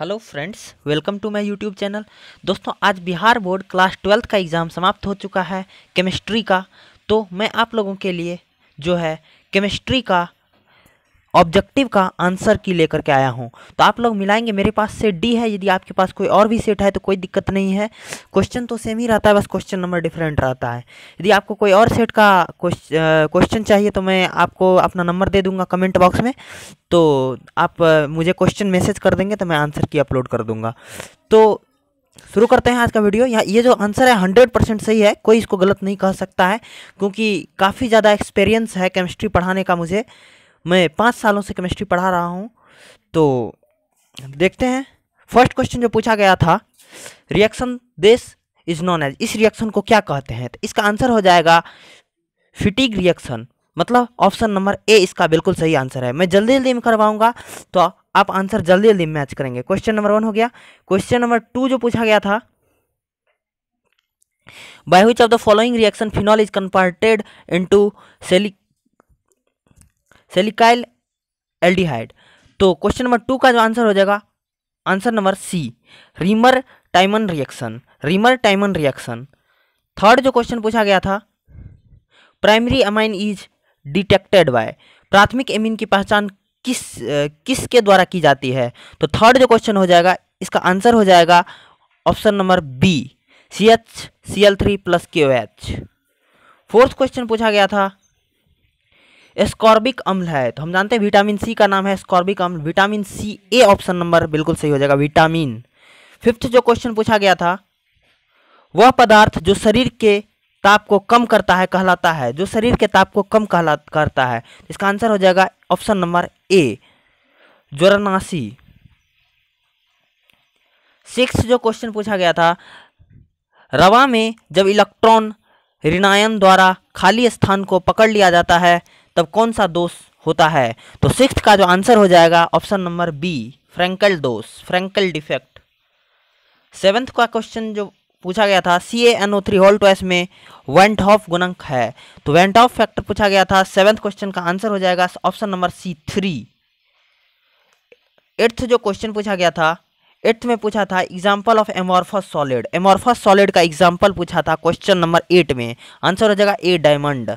hello friends welcome to my YouTube channel दोस्तों आज Bihar board class twelfth का exam समाप्त हो चुका है केमिस्ट्री का तो मैं आप लोगों के लिए जो है केमिस्ट्री का ऑब्जेक्टिव का आंसर की लेकर के आया हूँ तो आप लोग मिलाएंगे मेरे पास सेट डी है यदि आपके पास कोई और भी सेट है तो कोई दिक्कत नहीं है क्वेश्चन तो सेम ही रहता है बस क्वेश्चन नंबर डिफरेंट रहता है यदि आपको कोई और सेट का क्वेश्चन चाहिए तो मैं आपको अपना नंबर दे दूंगा कमेंट बॉक्स में तो आप मुझे क्वेश्चन मैसेज कर देंगे तो मैं आंसर की अपलोड कर दूंगा तो शुरू करते हैं आज का वीडियो यहाँ ये जो आंसर है हंड्रेड परसेंट सही है कोई इसको गलत नहीं कह सकता है क्योंकि काफ़ी ज़्यादा एक्सपीरियंस है केमिस्ट्री पढ़ाने का मुझे मैं पाँच सालों से केमिस्ट्री पढ़ा रहा हूँ तो देखते हैं फर्स्ट क्वेश्चन जो पूछा गया था reaction this is known as इस रिएक्शन को क्या कहते हैं तो इसका आंसर हो जाएगा फिटिक रिएक्शन मतलब ऑप्शन नंबर ए इसका बिल्कुल सही आंसर है मैं जल्दी जल्दी में करवाऊंगा तो आप आंसर जल्दी जल्दी मैच करेंगे क्वेश्चन नंबर वन हो गया क्वेश्चन नंबर टू जो पूछा गया था by which of the following reaction phenol is converted to salic salicylaldehyde तो क्वेश्चन नंबर टू का जो आंसर हो जाएगा answer number C Reimer Tiemann reaction Reimer Tiemann reaction third जो क्वेश्चन पूछा गया था primary amine is detected by प्राथमिक एमिन की पहचान किस किस के द्वारा की जाती है तो थर्ड जो क्वेश्चन हो जाएगा इसका आंसर हो जाएगा option number B C H C L three plus Q H fourth question पूछा गया था स्कॉर्बिक अम्ल है तो हम जानते हैं विटामिन सी का नाम है स्कॉर्बिक अम्ल vitamin C A option number बिल्कुल सही हो जाएगा विटामिन फिफ्थ जो क्वेश्चन पूछा गया था वह पदार्थ जो शरीर के ताप को कम करता है कहलाता है जो शरीर के ताप को कम कहला करता है इसका आंसर हो जाएगा ऑप्शन नंबर ए ज्वरनाशी सिक्स जो क्वेश्चन पूछा गया था रवा में जब इलेक्ट्रॉन ऋणायन द्वारा खाली स्थान को पकड़ लिया जाता है तब कौन सा दोष होता है तो सिक्स का जो आंसर हो जाएगा ऑप्शन नंबर बी फ्रेंकल दोष फ्रेंकल डिफेक्ट सेवन्थ का क्वेश्चन जो पूछा गया था C A N O three whole टॉस में वेंट ऑफ गुणंक है तो वेंट ऑफ फैक्टर पूछा गया था सेवन्थ क्वेश्चन का आंसर हो जाएगा option number C three eighth जो क्वेश्चन पूछा गया था एट्थ में पूछा था example of amorphous solid amorphous solid का एग्जाम्पल पूछा था क्वेश्चन नंबर एट में आंसर हो जाएगा A diamond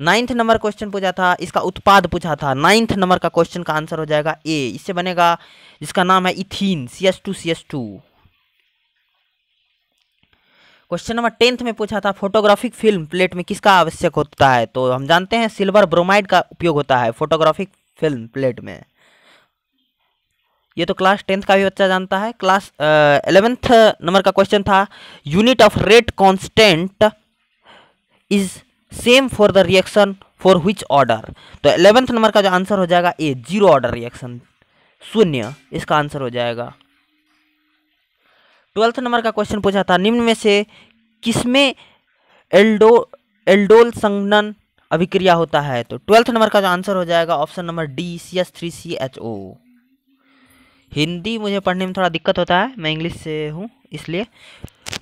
ninth number question पूछा था इसका उत्पाद पूछा था नाइन्थ नंबर का क्वेश्चन का आंसर हो जाएगा ए इससे बनेगा जिसका नाम है ethyne C S two C S two question number tenth में पूछा था फोटोग्राफिक फिल्म प्लेट में किसका आवश्यक होता है तो हम जानते हैं सिल्वर ब्रोमाइड का उपयोग होता है फोटोग्राफिक फिल्म प्लेट में ये तो क्लास टेंथ का भी बच्चा जानता है क्लास एलेवेंथ नंबर का क्वेश्चन था unit of rate constant is same for the reaction for which order तो एलेवेंथ नंबर का जो आंसर हो जाएगा ए जीरो ऑर्डर रिएक्शन शून्य इसका आंसर हो जाएगा ट्वेल्थ नंबर का क्वेश्चन पूछा था निम्न में से किसमें एल्डो एल्डोल संघन अभिक्रिया होता है तो ट्वेल्थ नंबर का जो आंसर हो जाएगा option number D C S three C H O Hindi मुझे पढ़ने में थोड़ा दिक्कत होता है मैं इंग्लिश से हूँ इसलिए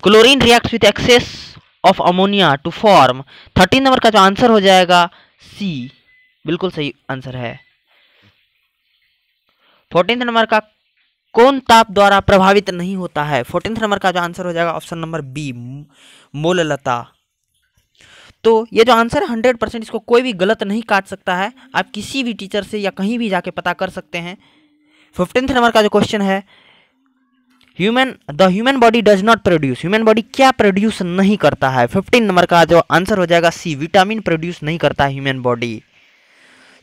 chlorine reacts with excess of ammonia to form thirteen number का जो आंसर हो जाएगा सी बिल्कुल सही आंसर है फोर्टीन नंबर का कौन ताप द्वारा प्रभावित नहीं होता है फोर्टीन नंबर का जो आंसर हो जाएगा ऑप्शन नंबर बी मोललता तो ये जो आंसर है हंड्रेड परसेंट इसको कोई भी गलत नहीं काट सकता है आप किसी भी टीचर से या कहीं भी जाके पता कर सकते हैं फिफ्टीन नंबर का जो क्वेश्चन है human the human body does not produce human body क्या प्रोड्यूस नहीं करता है फिफ्टीन नंबर का जो आंसर हो जाएगा सी विटामिन प्रोड्यूस नहीं करता है human body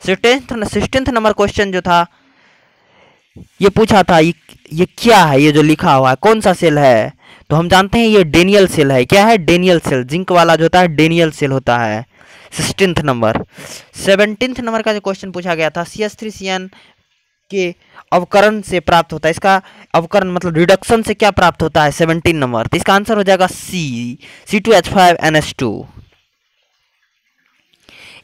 sixteen number question जो था ये पूछा था ये, ये क्या है ये जो लिखा हुआ है कौन सा सेल है तो हम जानते हैं ये डेनियल सेल है क्या है डेनियल सेल जिंक वाला जो होता है डेनियल सेल होता है सिक्सटीन नंबर सेवनटीन नंबर का जो क्वेश्चन पूछा गया था C S three C N के अवकरण से प्राप्त होता है इसका अवकरण मतलब रिडक्शन से क्या प्राप्त होता है सेवनटीन नंबर तो इसका आंसर हो जाएगा C C two H five N H two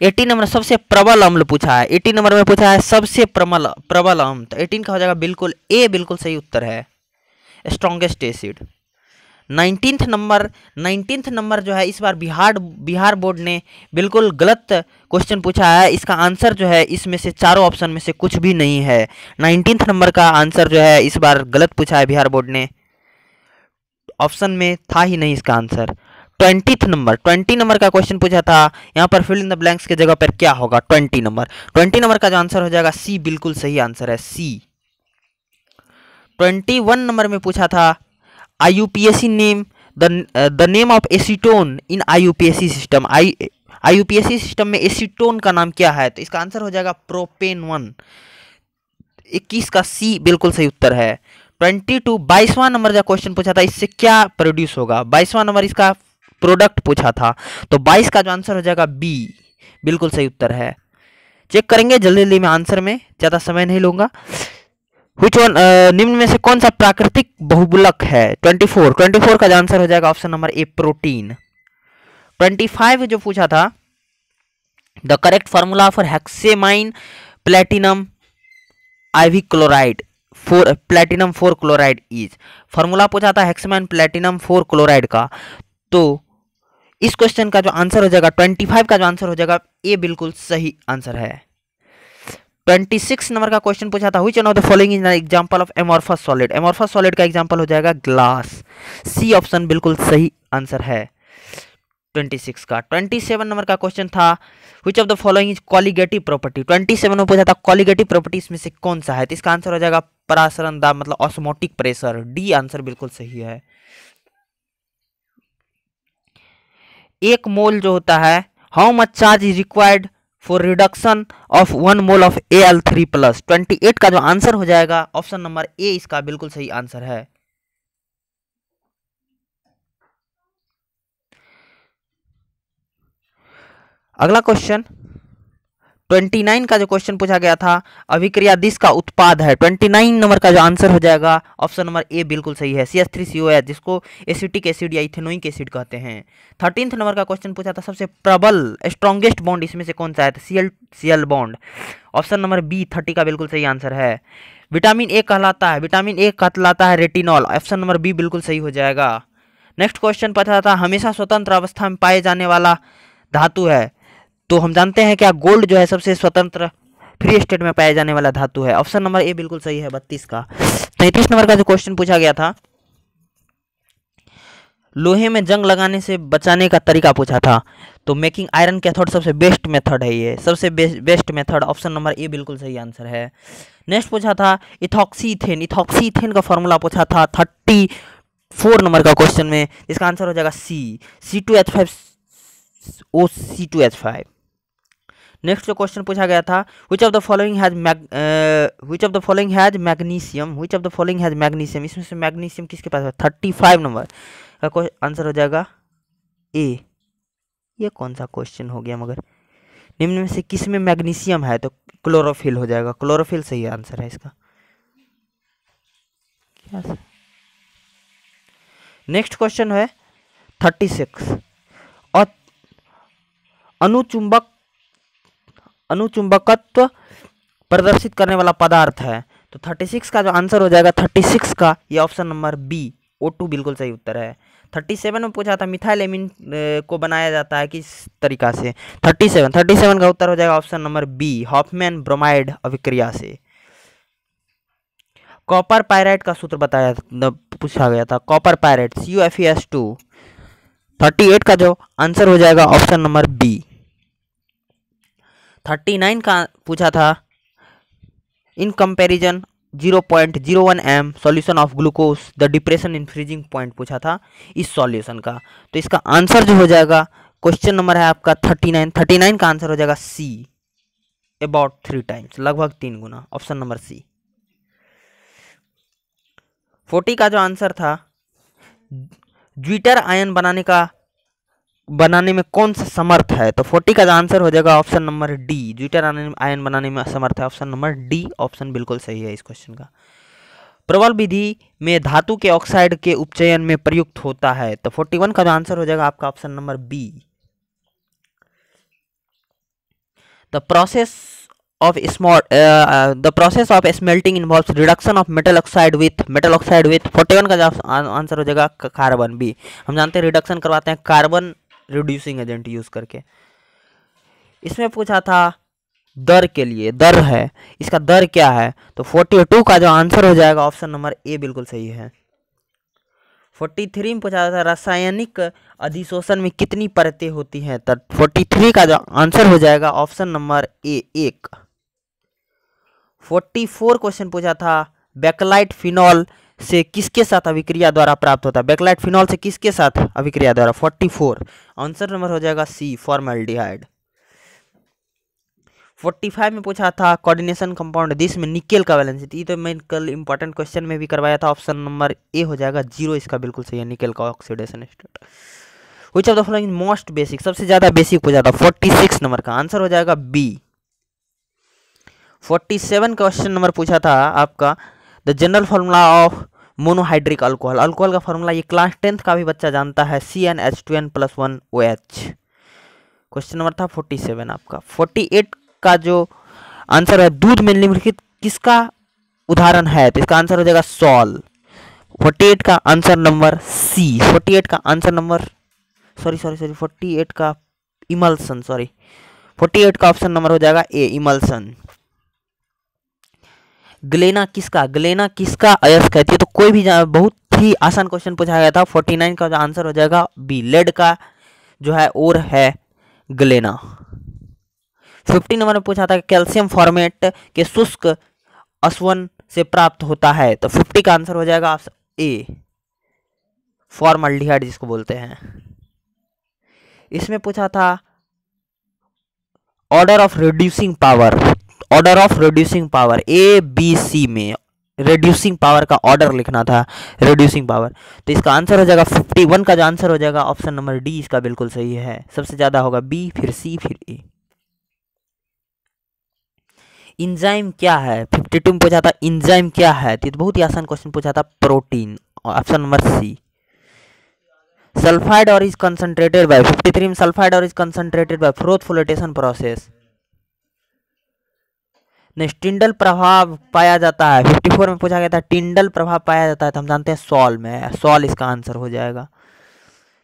eighteen number सबसे प्रबल अम्ल पूछा है एटीन नंबर में पूछा है सबसे प्रबल प्रबल अम्ल तो एटीन का हो जाएगा बिल्कुल ए बिल्कुल सही उत्तर है strongest acid nineteen number nineteenth number जो है इस बार बिहार बिहार बोर्ड ने बिल्कुल गलत क्वेश्चन पूछा है इसका आंसर जो है इसमें से चारों ऑप्शन में से कुछ भी नहीं है नाइनटीन नंबर का आंसर जो है इस बार गलत पूछा है बिहार बोर्ड ने ऑप्शन में था ही नहीं इसका answer twenty number twenty number का क्वेश्चन पूछा था यहाँ पर फिल इन द ब्लैंक्स के जगह पर क्या होगा ट्वेंटी नंबर ट्वेंटी नंबर का जो आंसर हो जाएगा सी बिल्कुल सही आंसर है सी ट्वेंटी वन नंबर में पूछा था S C name the name of acetone in I U P S C system में एसीटोन का नाम क्या है तो इसका आंसर हो जाएगा प्रोपेन वन इक्कीस का सी बिल्कुल सही उत्तर है ट्वेंटी टू बाईसवां नंबर का क्वेश्चन पूछा था इससे क्या प्रोड्यूस होगा बाईसवां नंबर इसका प्रोडक्ट पूछा था तो बाईस का जो आंसर हो जाएगा बी बिल्कुल सही उत्तर है चेक करेंगे जल्दी जल्दी में आंसर में ज़्यादा समय नहीं लूँगा विच वन uh, निम्न में से कौन सा प्राकृतिक बहुबुलक है 24 24 का आंसर हो जाएगा ऑप्शन नंबर ए प्रोटीन 25 जो पूछा था the correct formula for hexammine platinum IV chloride four platinum four chloride is formula पूछा था हेक्सेमाइन प्लेटिनम फोर क्लोराइड का तो इस क्वेश्चन का जो आंसर हो जाएगा 25 का जो आंसर हो जाएगा ये बिल्कुल सही आंसर है ट्वेंटी सिक्स नंबर का क्वेश्चन पूछा था which one of the following is example of amorphous solid amorphous solid का एग्जाम्पल हो जाएगा ग्लास सी ऑप्शन बिल्कुल सही आंसर है सिक्स का सेवन नंबर का क्वेश्चन था which of the following is colligative property seven में पूछा था क्वालिगेटिव प्रॉपर्टी इसमें से कौन सा है तो इसका आंसर हो जाएगा परासरण दाब मतलब ऑस्मोटिक प्रेशर डी आंसर बिल्कुल सही है एक मोल जो होता है how much charge is required for reduction of one mole of A L three plus twenty eight का जो आंसर हो जाएगा ऑप्शन नंबर ए इसका बिल्कुल सही आंसर है अगला क्वेश्चन ट्वेंटी नाइन का जो क्वेश्चन पूछा गया था अभिक्रिया दिस का उत्पाद है ट्वेंटी नाइन नंबर का जो आंसर हो जाएगा ऑप्शन नंबर ए बिल्कुल सही है C S three C O S जिसको एसिटिक एसिड या इथेनोइक एसिड कहते हैं थर्टीन नंबर का क्वेश्चन पूछा था सबसे प्रबल स्ट्रॉन्गेस्ट बॉन्ड इसमें से कौन सा है C L C L bond option number B thirty का बिल्कुल सही आंसर है विटामिन ए कहलाता है विटामिन ए कहलाता है रेटिनॉल ऑप्शन नंबर बी बिल्कुल सही हो जाएगा नेक्स्ट क्वेश्चन पूछा था हमेशा स्वतंत्र अवस्था में पाए जाने वाला धातु है तो हम जानते हैं क्या गोल्ड जो है सबसे स्वतंत्र फ्री स्टेट में पाया जाने वाला धातु है ऑप्शन नंबर ए बिल्कुल सही है बत्तीस का तैतीस तो नंबर का जो क्वेश्चन पूछा गया था लोहे में जंग लगाने से बचाने का तरीका पूछा था तो मेकिंग आयरन कैथोड सबसे बेस्ट मेथड है ये सबसे best method option number A बिल्कुल सही आंसर है नेक्स्ट पूछा था इथॉक्सीथेन इथॉक्सीथेन का फॉर्मूला पूछा था थर्टी फोर नंबर का क्वेश्चन में इसका आंसर हो जाएगा C C two H five O C two H five next जो क्वेश्चन पूछा गया था which of the following has which of the following has magnesium which of the following has magnesium इसमें से मैग्नीशियम किसके पास है थर्टी फाइव नंबर का आंसर हो जाएगा ए ये कौन सा क्वेश्चन हो गया मगर निम्न में से किस में मैग्नीशियम है तो क्लोरोफिल हो जाएगा क्लोरोफिल सही आंसर है इसका क्या नेक्स्ट क्वेश्चन है थर्टी सिक्स और अनुचुंबक अनुचुंबकत्व प्रदर्शित करने वाला पदार्थ है तो 36 का जो आंसर हो जाएगा 36 का ये option number B O two बिल्कुल सही उत्तर है 37 में पूछा था मिथाइल एमिन को बनाया जाता है किस तरीका से 37 37 का उत्तर हो जाएगा option number B Hofmann bromide अभिक्रिया से कॉपर पायराइट का सूत्र बताया पूछा गया था copper pyrite C U F E S two thirty eight का जो आंसर हो जाएगा option number B thirty nine का पूछा था in comparison one M solution of glucose the depression in freezing point पूछा था इस सॉल्यूशन का तो इसका आंसर जो हो जाएगा क्वेश्चन नंबर है आपका थर्टी नाइन थर्टी नाइन का आंसर हो जाएगा सी अबाउट थ्री टाइम्स लगभग तीन गुना ऑप्शन नंबर सी फोर्टी का जो आंसर था ज्विटर आयन बनाने का बनाने में कौन सा समर्थ है तो फोर्टी का आंसर हो जाएगा option number D zwitter ion बनाने में समर्थ है ऑप्शन नंबर डी ऑप्शन बिल्कुल सही है इस क्वेश्चन का प्रबल विधि में धातु के ऑक्साइड के उपचयन में प्रयुक्त होता है तो फोर्टी वन का आंसर हो जाएगा आपका option number B the process of small the process of smelting involve reduction of metal oxide with metal oxide with with 41 का आंसर हो जाएगा कार्बन बी हम जानते हैं रिडक्शन करवाते हैं कार्बन रिड्यूसिंग एजेंट यूज़ करके इसमें पूछा था दर के लिए दर है इसका दर क्या है तो फोर्टी टू का जो आंसर हो जाएगा ऑप्शन नंबर ए बिल्कुल सही है फोर्टी थ्री में पूछा था रासायनिक अधिशोषण में कितनी परतें होती हैं तो फोर्टी थ्री का जो आंसर हो जाएगा ऑप्शन नंबर ए एक फोर्टी फोर क्वेश्चन पूछा था बैकलाइट फिनॉल से किसके साथ अभिक्रिया द्वारा प्राप्त होता है बैकलाइट फिनॉल से किसके साथ अभिक्रिया द्वारा 44 आंसर नंबर हो जाएगा सी फॉर्मेल्डिहाइड 45 में पूछा था कोऑर्डिनेशन कंपाउंड दिस में निकेल का बैलेंस ये तो मैं कल इंपॉर्टेंट क्वेश्चन में भी करवाया था ऑप्शन नंबर ए हो जाएगा जीरो इसका बिल्कुल सही है निकेल का oxidation state which of the following most basic सबसे ज़्यादा बेसिक पूछा था 46 नंबर का आंसर हो जाएगा B forty seven question number पूछा था आपका the general formula of monohydric alcohol alcohol का फार्मूला ये क्लास टेंथ का भी बच्चा जानता है C N H two N plus one O H question number था फोर्टी सेवन आपका फोर्टी एट का जो आंसर है दूध में निम्नलिखित किसका उदाहरण है तो इसका आंसर हो जाएगा सॉल फोर्टी एट का answer number C forty eight का answer number sorry sorry sorry forty eight का इमल्सन सॉरी फोर्टी एट का ऑप्शन नंबर हो जाएगा ए इमल्सन ग्लेना किसका ग्लेना किसका अयस्क कहती है तो कोई भी बहुत ही आसान क्वेश्चन पूछा गया था फोर्टी नाइन का जो आंसर हो जाएगा बी लेड का जो है और है ग्लेना फिफ्टी नंबर में पूछा था कैल्शियम फॉर्मेट के शुष्क अश्वन से प्राप्त होता है तो फिफ्टी का आंसर हो जाएगा ए फॉर्मल्डिहाइड जिसको बोलते हैं इसमें पूछा था order of reducing power order of reducing power A B C में रिड्यूसिंग पावर का ऑर्डर लिखना था रिड्यूसिंग पावर तो इसका आंसर हो जाएगा फिफ्टी वन का जो आंसर हो जाएगा ऑप्शन नंबर डी इसका बिल्कुल सही है सबसे ज़्यादा होगा बी फिर सी फिर ए इंजाइम क्या है फिफ्टी टू में पूछा था इंजाइम क्या है तो, तो बहुत ही आसान क्वेश्चन पूछा था protein option number C sulphide ore is concentrated by fifty three में sulphide ore is concentrated by froth flotation process next Tyndall प्रभाव पाया जाता है फिफ्टी फोर में पूछा गया था टिंडल प्रभाव पाया जाता है तो हम जानते हैं सॉल में सॉल इसका आंसर हो जाएगा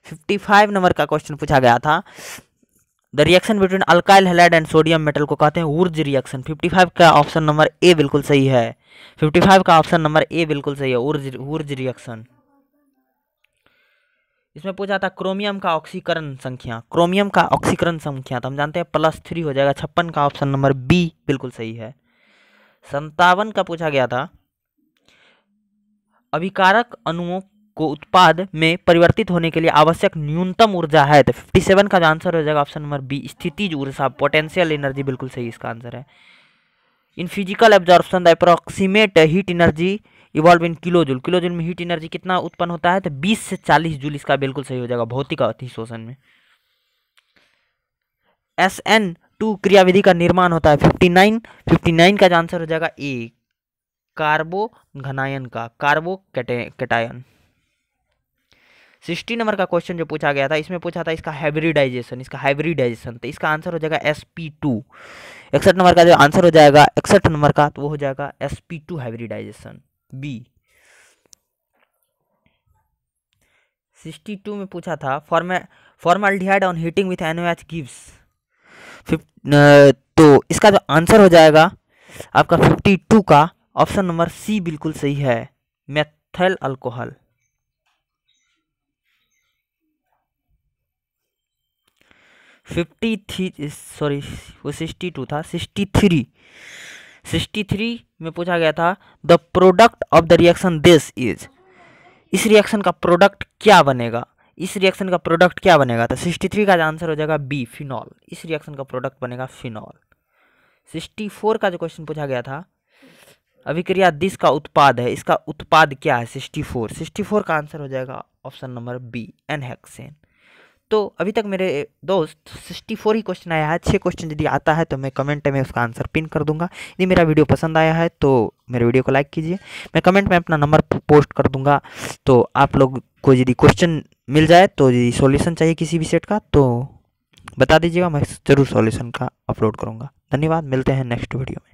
फिफ्टी फाइव नंबर का क्वेश्चन पूछा गया था the reaction between alkyl halide and sodium metal को कहते हैं ऊर्ज रिएक्शन 55 का ऑप्शन नंबर ए बिल्कुल सही है 55 का ऑप्शन नंबर ए बिल्कुल सही है ऊर्ज ऊर्ज रिएक्शन इसमें पूछा था क्रोमियम का ऑक्सीकरण संख्या क्रोमियम का ऑक्सीकरण संख्या तो हम जानते हैं प्लस थ्री हो जाएगा छप्पन का ऑप्शन नंबर बी बिल्कुल सही है संतावन का पूछा गया था अभिकारक अणुओं को उत्पाद में परिवर्तित होने के लिए आवश्यक न्यूनतम ऊर्जा है तो फिफ्टी सेवन का आंसर हो जाएगा ऑप्शन नंबर बी स्थिति ऊर्जा पोटेंशियल एनर्जी बिल्कुल सही इसका आंसर है in physical absorption the approximate heat energy evolve in kilo joule kilo joule में हीट एनर्जी कितना उत्पन्न होता है तो 20 से 40 जूल इसका बिल्कुल सही हो जाएगा भौतिक अतिशोषण में एस एन टू क्रियाविधि का निर्माण होता है फिफ्टी नाइन फिफ्टी नाइन का आंसर हो जाएगा ए कार्बो घनायन का कार्बो कैटायन सिक्सटी नंबर का क्वेश्चन जो पूछा गया था इसमें पूछा था इसका हाइब्रिडाइजेशन इसका हाइब्रिडाइजेशन तो इसका आंसर हो जाएगा एस पी टू इकसठ नंबर का जो आंसर हो जाएगा इकसठ नंबर का तो वो हो जाएगा S P two hybridization B sixty two में पूछा था form formaldehyde on heating with N O H gives तो इसका जो आंसर हो जाएगा आपका फिफ्टी टू का ऑप्शन नंबर सी बिल्कुल सही है methyl alcohol fifty three sorry वो सिक्सटी टू था सिक्सटी थ्री सिक्सटी थ्री में पूछा गया था the product of the reaction this is इस रिएक्शन का प्रोडक्ट क्या बनेगा इस रिएक्शन का प्रोडक्ट क्या बनेगा तो सिक्सटी थ्री का आंसर हो जाएगा बी फिनॉल इस रिएक्शन का प्रोडक्ट बनेगा फिनॉल सिक्सटी फोर का जो क्वेश्चन पूछा गया था अभिक्रिया दिस का उत्पाद है इसका उत्पाद क्या है सिक्सटी फोर सिक्सटी फोर का आंसर हो जाएगा ऑप्शन नंबर बी एनहेक्सेन तो अभी तक मेरे दोस्त सिक्सटी फोर ही क्वेश्चन आया है छः क्वेश्चन यदि आता है तो मैं कमेंट में उसका आंसर पिन कर दूंगा यदि मेरा वीडियो पसंद आया है तो मेरे वीडियो को लाइक कीजिए मैं कमेंट में अपना नंबर पोस्ट कर दूंगा तो आप लोग को यदि क्वेश्चन मिल जाए तो यदि सॉल्यूशन चाहिए किसी भी सेट का तो बता दीजिएगा मैं ज़रूर सॉल्यूशन का अपलोड करूँगा धन्यवाद मिलते हैं नेक्स्ट वीडियो में